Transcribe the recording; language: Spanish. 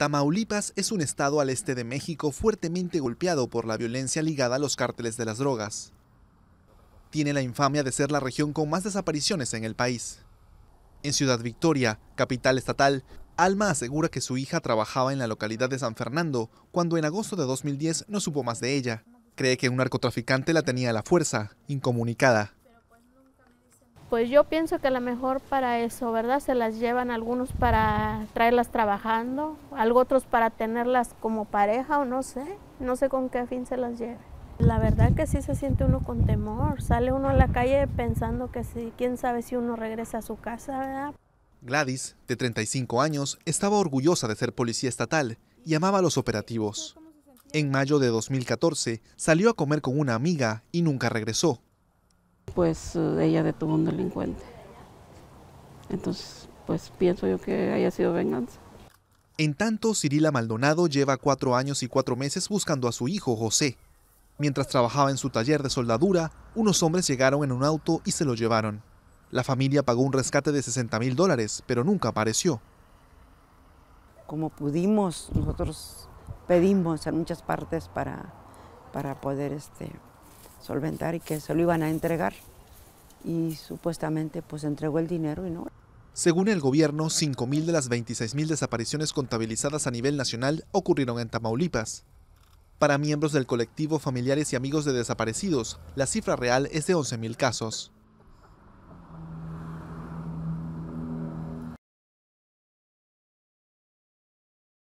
Tamaulipas es un estado al este de México fuertemente golpeado por la violencia ligada a los cárteles de las drogas. Tiene la infamia de ser la región con más desapariciones en el país. En Ciudad Victoria, capital estatal, Alma asegura que su hija trabajaba en la localidad de San Fernando cuando en agosto de 2010 no supo más de ella. Cree que un narcotraficante la tenía a la fuerza, incomunicada pues yo pienso que la lo mejor para eso, ¿verdad? Se las llevan algunos para traerlas trabajando, algo otros para tenerlas como pareja o no sé, no sé con qué fin se las lleve. La verdad que sí se siente uno con temor, sale uno a la calle pensando que sí, quién sabe si uno regresa a su casa, ¿verdad? Gladys, de 35 años, estaba orgullosa de ser policía estatal y amaba los operativos. En mayo de 2014 salió a comer con una amiga y nunca regresó pues eh, ella detuvo a un delincuente. Entonces, pues pienso yo que haya sido venganza. En tanto, Cirila Maldonado lleva cuatro años y cuatro meses buscando a su hijo José. Mientras trabajaba en su taller de soldadura, unos hombres llegaron en un auto y se lo llevaron. La familia pagó un rescate de 60 mil dólares, pero nunca apareció. Como pudimos, nosotros pedimos en muchas partes para, para poder este, solventar y que se lo iban a entregar. Y supuestamente pues entregó el dinero y no. Según el gobierno, 5.000 de las 26.000 desapariciones contabilizadas a nivel nacional ocurrieron en Tamaulipas. Para miembros del colectivo Familiares y Amigos de Desaparecidos, la cifra real es de 11.000 casos.